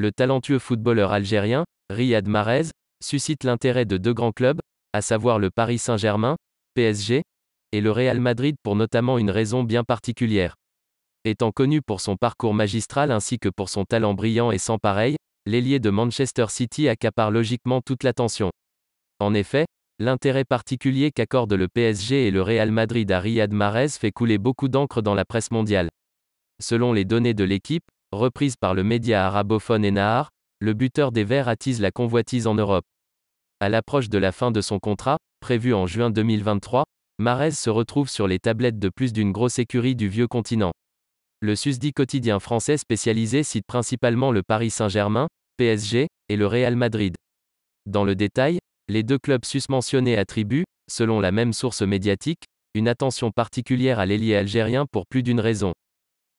Le talentueux footballeur algérien, Riyad Mahrez, suscite l'intérêt de deux grands clubs, à savoir le Paris Saint-Germain, PSG, et le Real Madrid pour notamment une raison bien particulière. Étant connu pour son parcours magistral ainsi que pour son talent brillant et sans pareil, l'ailier de Manchester City accapare logiquement toute l'attention. En effet, l'intérêt particulier qu'accordent le PSG et le Real Madrid à Riyad Mahrez fait couler beaucoup d'encre dans la presse mondiale. Selon les données de l'équipe, reprise par le média arabophone Enahar, le buteur des Verts attise la convoitise en Europe. À l'approche de la fin de son contrat, prévu en juin 2023, Marez se retrouve sur les tablettes de plus d'une grosse écurie du vieux continent. Le susdit quotidien français spécialisé cite principalement le Paris Saint-Germain, PSG, et le Real Madrid. Dans le détail, les deux clubs susmentionnés attribuent, selon la même source médiatique, une attention particulière à l'ailier algérien pour plus d'une raison.